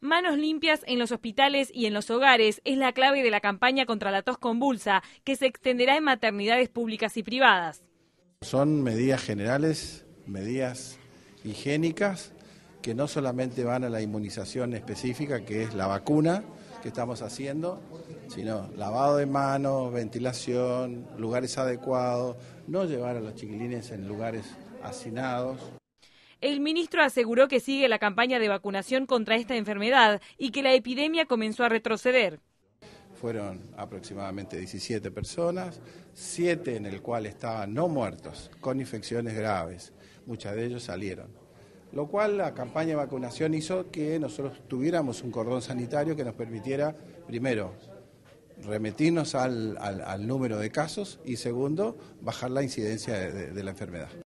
Manos limpias en los hospitales y en los hogares es la clave de la campaña contra la tos convulsa, que se extenderá en maternidades públicas y privadas. Son medidas generales, medidas higiénicas, que no solamente van a la inmunización específica, que es la vacuna que estamos haciendo, sino lavado de manos, ventilación, lugares adecuados, no llevar a los chiquilines en lugares hacinados. El ministro aseguró que sigue la campaña de vacunación contra esta enfermedad y que la epidemia comenzó a retroceder. Fueron aproximadamente 17 personas, 7 en el cual estaban no muertos, con infecciones graves. Muchas de ellos salieron. Lo cual la campaña de vacunación hizo que nosotros tuviéramos un cordón sanitario que nos permitiera, primero, remitirnos al, al, número de casos y, segundo, bajar la incidencia de la enfermedad.